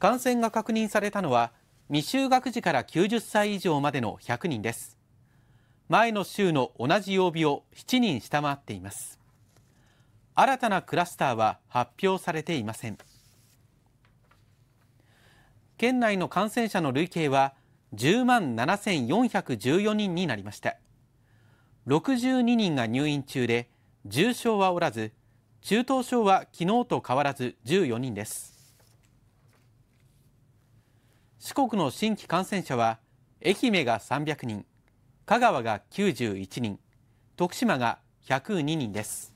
感染が確認されたのは未就学児から90歳以上までの100人です前の週の同じ曜日を7人下回っています新たなクラスターは発表されていません県内の感染者の累計は10万7414人になりました62人が入院中で重症はおらず中等症は昨日と変わらず14人です四国の新規感染者は愛媛が300人香川が91人徳島が102人です。